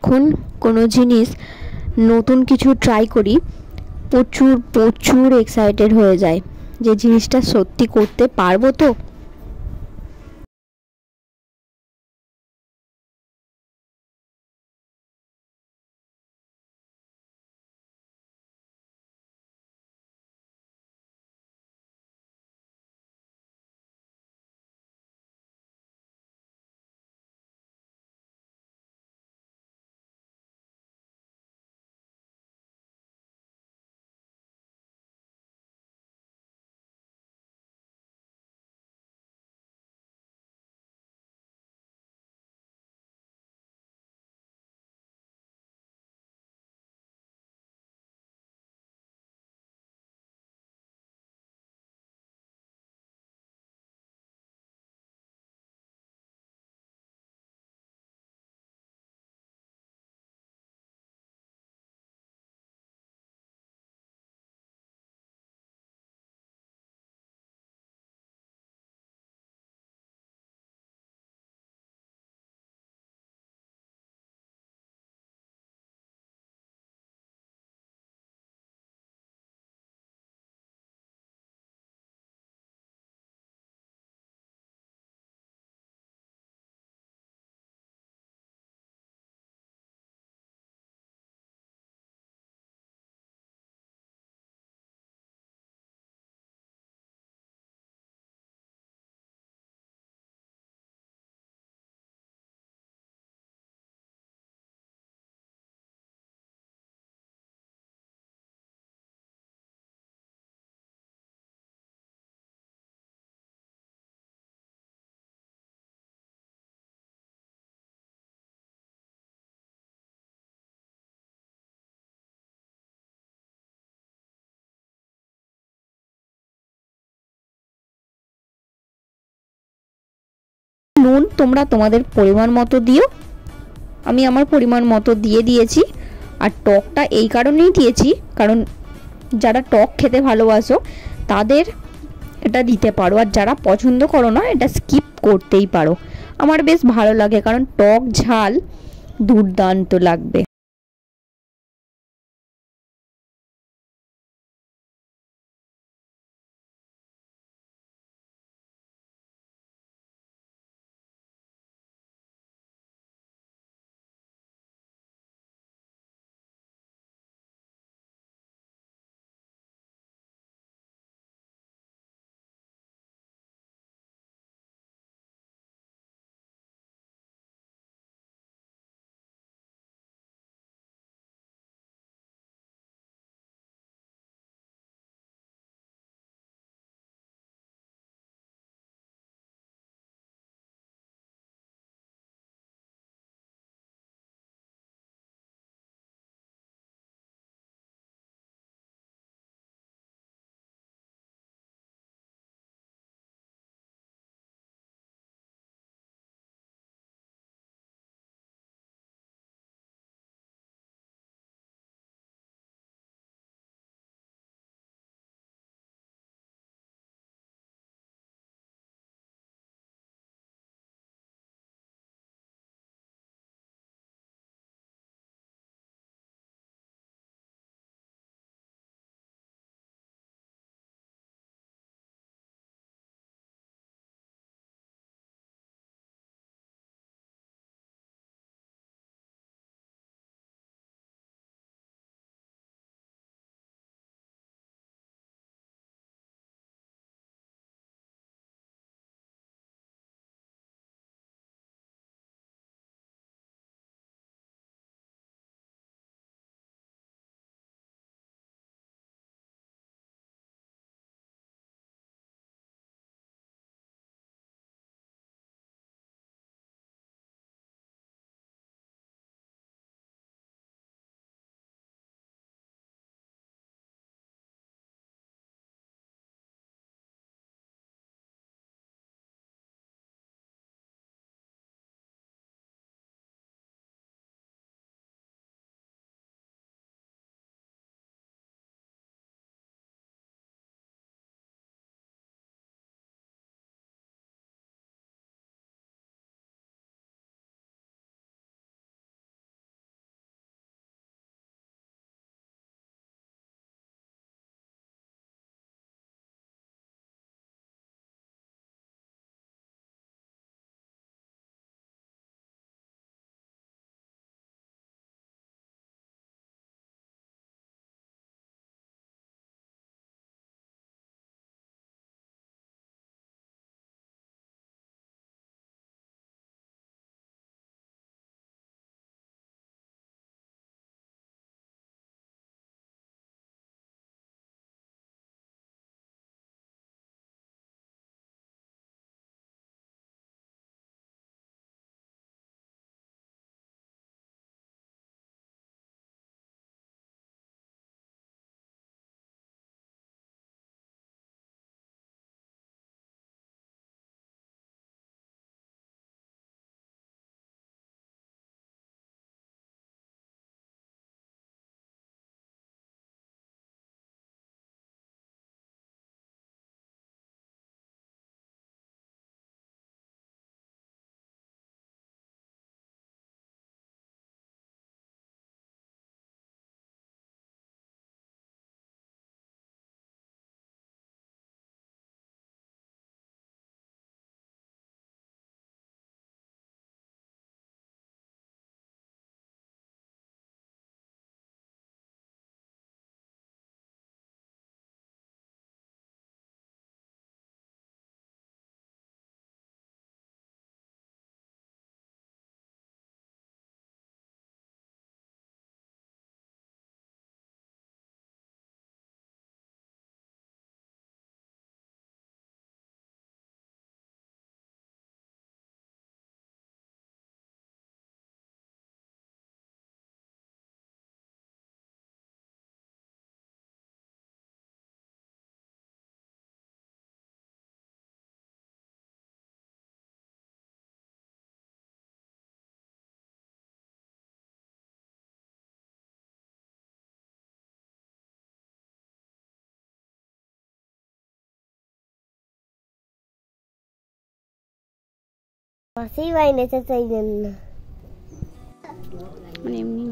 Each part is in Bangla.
এখন কোনো জিনিস নতুন কিছু ট্রাই করি প্রচুর প্রচুর এক্সাইটেড হয়ে যায় যে জিনিসটা সত্যি করতে পারবো তো নুন তোমরা তোমাদের পরিমাণ মতো দিও আমি আমার পরিমাণ মতো দিয়ে দিয়েছি আর টকটা এই কারণেই দিয়েছি কারণ যারা টক খেতে ভালোবাসো তাদের এটা দিতে পারো আর যারা পছন্দ করো না এটা স্কিপ করতেই পারো আমার বেশ ভালো লাগে কারণ টক ঝাল দুর্দান্ত লাগবে মাসি বাইন চাই না মানে এমনি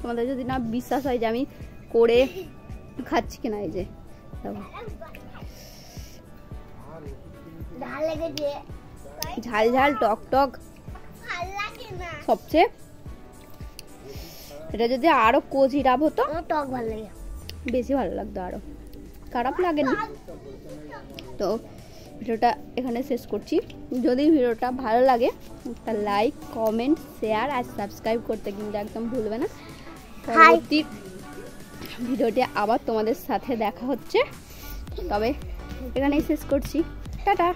তোমাদের যদি না বিশ্বাস হয় যে আমি করে খাচ্ছি কিনা এই যে ঝাল ঝাল টক টক সবচেয়ে এটা যদি আরো কোজিরাব হতো টক ভালো লাগে বেশি ভালো লাগতো আরও খারাপ লাগে না তো ভিডিওটা এখানে শেষ করছি যদি ভিডিওটা ভালো লাগে একটা লাইক কমেন্ট শেয়ার আর সাবস্ক্রাইব করতে কিন্তু একদম ভুলবে না পরবর্তী ভিডিওটি আবার তোমাদের সাথে দেখা হচ্ছে তবে এখানেই শেষ করছি টাটা